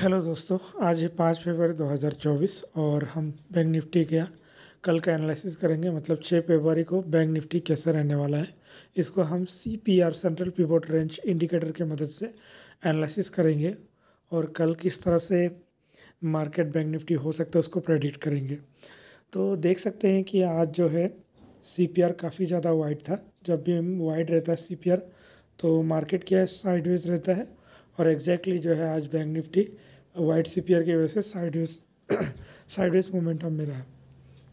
hello दोस्तों आज है पाँच फरवरी 2024 और हम बैंक निफ्टी का कल का एनालिसिस करेंगे मतलब छः फेबरी को बैंक निफ्टी कैसा रहने वाला है इसको हम C P R central pivot range indicator के मदद से एनालिसिस करेंगे और कल किस तरह से मार्केट बैंक निफ्टी हो सकता है उसको प्रेडिक्ट करेंगे तो देख सकते हैं कि आज जो है सी पी आर काफ़ी ज़्यादा वाइड था जब भी वाइड रहता है सी पी आर तो मार्केट क्या साइडवेज रहता है और एग्जैक्टली exactly जो है आज bank Nifty wide C P R की वजह से साइडवेज साइडवेज मोमेंटम में रहा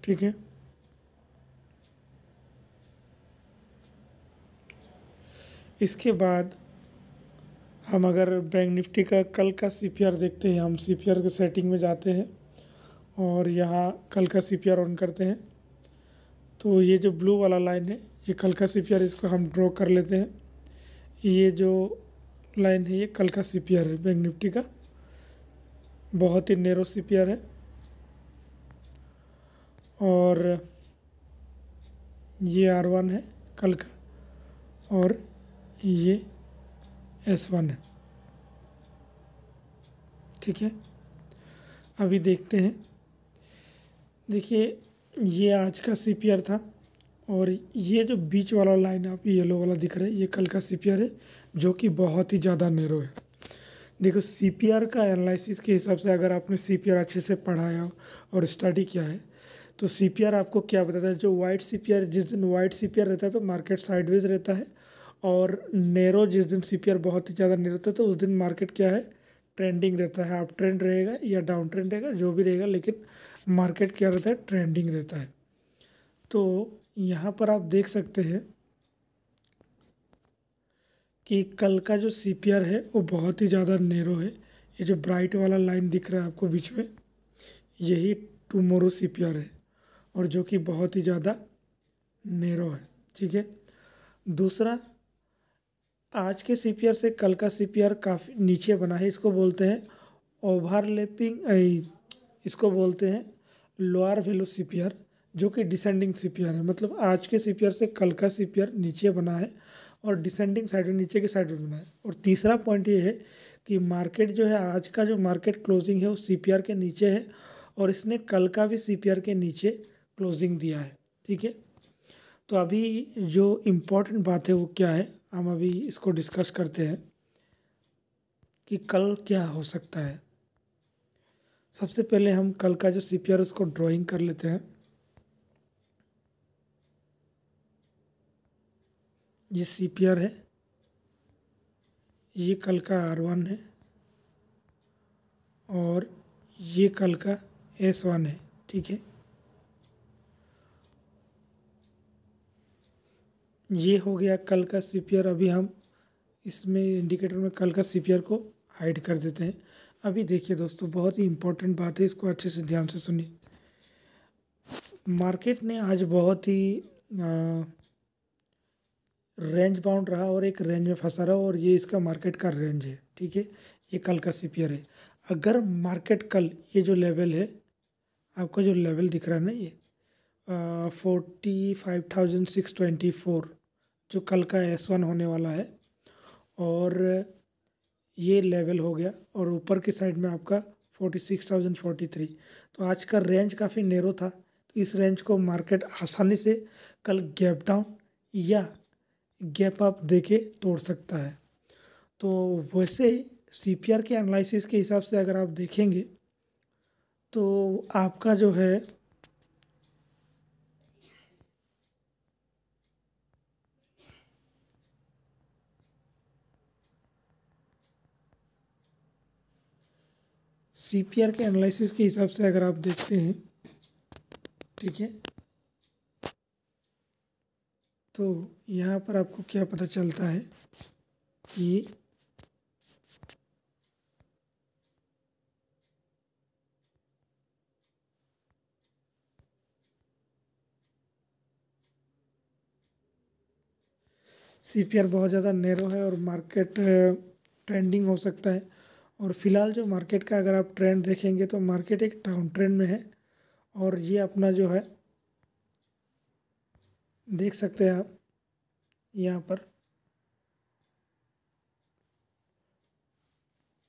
ठीक है इसके बाद हम अगर बैंक निफ्टी का कल का सी देखते हैं हम सी के सेटिंग में जाते हैं और यहाँ कल का सी ऑन करते हैं तो ये जो ब्लू वाला लाइन है ये कल का सी इसको हम ड्रॉ कर लेते हैं ये जो लाइन है ये कल का सी है बैंक निफ्टी का बहुत ही नेरो सी है और ये आर वन है कल का और ये एस वन है ठीक है अभी देखते हैं देखिए ये आज का सी था और ये जो बीच वाला लाइन आप येलो वाला दिख रहा है ये कल का सी है जो कि बहुत ही ज़्यादा नेरो है देखो सी का एनालिसिस के हिसाब से अगर आपने सी अच्छे से पढ़ाया और स्टडी किया है तो सी आपको क्या बताता है जो वाइट सी जिस दिन वाइट सी रहता है तो मार्केट साइडवेज रहता है और नेरो जिस दिन सी बहुत ही ज़्यादा नेरो रहता है तो उस दिन मार्केट क्या है ट्रेंडिंग रहता है अप ट्रेंड रहेगा या डाउन ट्रेंड रहेगा जो भी रहेगा लेकिन मार्केट क्या रहता है ट्रेंडिंग रहता है तो यहाँ पर आप देख सकते हैं कि कल का जो सी है वो बहुत ही ज़्यादा नेरो है ये जो ब्राइट वाला लाइन दिख रहा है आपको बीच में यही टुमोरो सी है और जो कि बहुत ही ज़्यादा नेरो है ठीक है दूसरा आज के सी से कल का सी काफ़ी नीचे बना है इसको बोलते हैं ओवरलेपिंग इसको बोलते हैं लोअर वेलो सी जो कि डिसेंडिंग सी है मतलब आज के सी से कल का सी नीचे बना है और डिसेंडिंग साइड नीचे के साइड में बना है और तीसरा पॉइंट ये है कि मार्केट जो है आज का जो मार्केट क्लोजिंग है वो सी के नीचे है और इसने कल का भी सी के नीचे क्लोजिंग दिया है ठीक है तो अभी जो इम्पोर्टेंट बात है वो क्या है हम अभी इसको डिस्कस करते हैं कि कल क्या हो सकता है सबसे पहले हम कल का जो सी उसको ड्राइंग कर लेते हैं ये सी पी आर है ये कल का आर वन है और ये कल का एस वन है ठीक है ये हो गया कल का सी पी आर अभी हम इसमें इंडिकेटर में कल का सी पी आर को हाइड कर देते हैं अभी देखिए दोस्तों बहुत ही इम्पोर्टेंट बात है इसको अच्छे से ध्यान से सुनिए मार्केट ने आज बहुत ही आ, रेंज बाउंड रहा और एक रेंज में फंसा रहा और ये इसका मार्केट का रेंज है ठीक है ये कल का सीपीआर है अगर मार्केट कल ये जो लेवल है आपको जो लेवल दिख रहा है ना ये forty five thousand six twenty four जो कल का एस वन होने वाला है और ये लेवल हो गया और ऊपर की साइड में आपका forty six thousand forty three तो आज का रेंज काफ़ी नेरो था तो इस रेंज को मार्केट आसानी से कल गैप डाउन या गैप अप दे के तोड़ सकता है तो वैसे सी पी आर के एनालिसिस के हिसाब से अगर आप देखेंगे तो आपका जो है सी पी आर के एनालिसिस के हिसाब से अगर आप देखते हैं ठीक है तो यहाँ पर आपको क्या पता चलता है कि सी पी आर बहुत ज़्यादा नैरो है और मार्केट ट्रेंडिंग हो सकता है और फिलहाल जो मार्केट का अगर आप ट्रेंड देखेंगे तो मार्केट एक डाउन ट्रेंड में है और ये अपना जो है देख सकते हैं आप यहाँ पर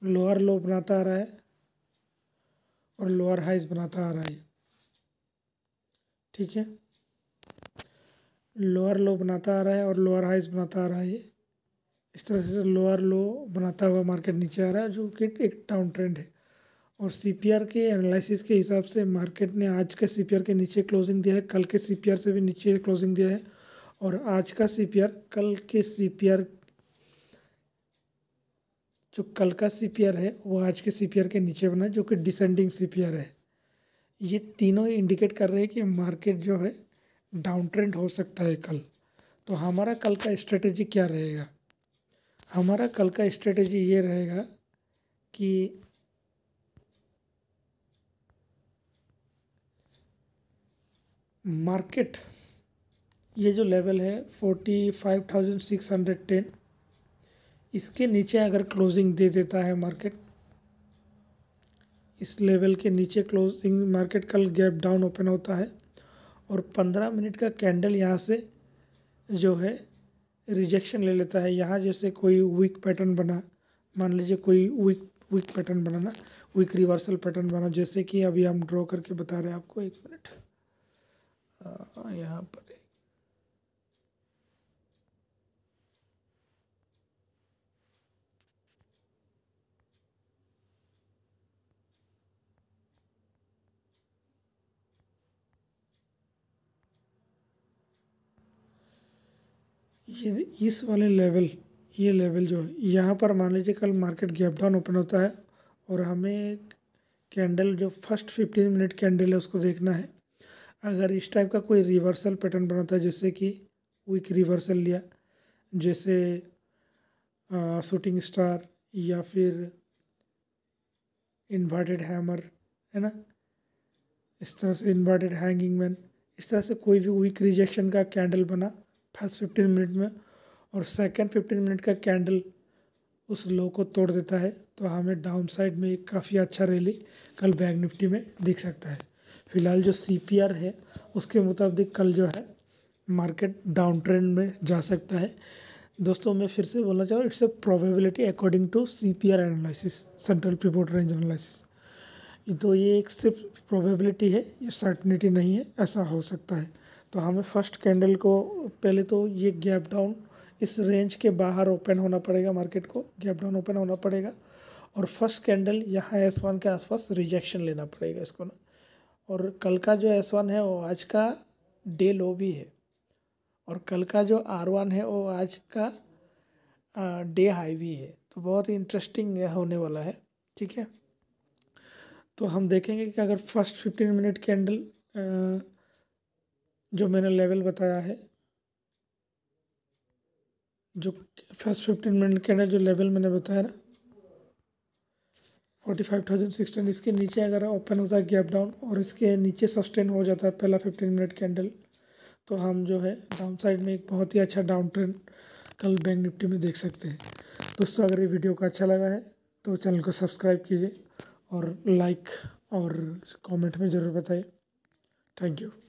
लोअर लो बनाता आ रहा है और लोअर हाइज बनाता आ रहा है ठीक है लोअर लो बनाता आ रहा है और लोअर हाइज बनाता आ रहा है इस तरह से लोअर लो बनाता हुआ मार्केट नीचे आ रहा है जो कि एक डाउन ट्रेंड है और सी के एनालिसिस के हिसाब से मार्केट ने आज के सी के नीचे क्लोजिंग दिया है कल के सी से भी नीचे क्लोजिंग दिया है और आज का सी कल के सी जो कल का सी है वो आज के सी के नीचे बना जो कि डिसेंडिंग सी है ये तीनों इंडिकेट कर रहे हैं कि मार्केट जो है डाउन ट्रेंड हो सकता है कल तो हमारा कल का स्ट्रेटेजी क्या रहेगा हमारा कल का स्ट्रेटेजी ये रहेगा कि मार्केट ये जो लेवल है forty five thousand six hundred ten इसके नीचे अगर क्लोजिंग दे देता है मार्केट इस लेवल के नीचे क्लोजिंग मार्केट कल गैप डाउन ओपन होता है और पंद्रह मिनट का कैंडल यहाँ से जो है रिजेक्शन ले लेता है यहाँ जैसे कोई वीक पैटर्न बना मान लीजिए कोई वीक वीक पैटर्न बनाना वीक रिवर्सल पैटर्न बना जैसे कि अभी हम ड्रॉ करके बता रहे हैं आपको एक मिनट हाँ, यहाँ पर ये इस वाले लेवल ये लेवल जो है यहाँ पर मान लीजिए कल मार्केट गैप डाउन ओपन होता है और हमें कैंडल जो फर्स्ट फिफ्टीन मिनट कैंडल है उसको देखना है अगर इस टाइप का कोई रिवर्सल पैटर्न बनाता है जैसे कि क्विक रिवर्सल लिया जैसे शूटिंग स्टार या फिर इन्वर्टेड हैमर है ना इस तरह से इन्वर्टेड हैंगिंग मैन इस तरह से कोई भी वीक रिजेक्शन का कैंडल बना फर्स्ट फिफ्टीन मिनट में और सेकंड फिफ्टीन मिनट का कैंडल उस लो को तोड़ देता है तो हमें डाउन साइड में एक काफ़ी अच्छा रैली कल बैग निफ्टी में दिख सकता है फ़िलहाल जो सी है उसके मुताबिक कल जो है मार्केट डाउन ट्रेंड में जा सकता है दोस्तों मैं फिर से बोलना चाह रहा हूँ it's a probability according to C P R analysis central pivot range analysis तो ये एक सिर्फ प्रोबेबिलिटी है ये सर्टनिटी नहीं है ऐसा हो सकता है तो हमें फर्स्ट कैंडल को पहले तो ये गैप डाउन इस रेंज के बाहर ओपन होना पड़ेगा मार्केट को गैप डाउन ओपन होना पड़ेगा और फर्स्ट कैंडल यहाँ एस वन के आसपास रिजेक्शन लेना पड़ेगा इसको ना और कल का जो एस वन है वो आज का डे लो भी है और कल का जो आर वन है वो आज का डे हाई भी है तो बहुत ही इंटरेस्टिंग होने वाला है ठीक है तो हम देखेंगे कि अगर फर्स्ट फिफ्टीन मिनट कैंडल जो मैंने लेवल बताया है जो फर्स्ट फिफ्टीन मिनट कैंडल जो लेवल मैंने बताया ना फोर्टी फाइव थाउजेंड सिक्सटीन इसके नीचे अगर ओपन होता है गैप डाउन और इसके नीचे सस्टेन हो जाता है पहला फिफ्टीन मिनट कैंडल तो हम जो है डाउन साइड में एक बहुत ही अच्छा डाउन ट्रेंड कल बैंक निफ्टी में देख सकते हैं दोस्तों अगर ये वीडियो का अच्छा लगा है तो चैनल को सब्सक्राइब कीजिए और लाइक और कमेंट में ज़रूर बताइए थैंक यू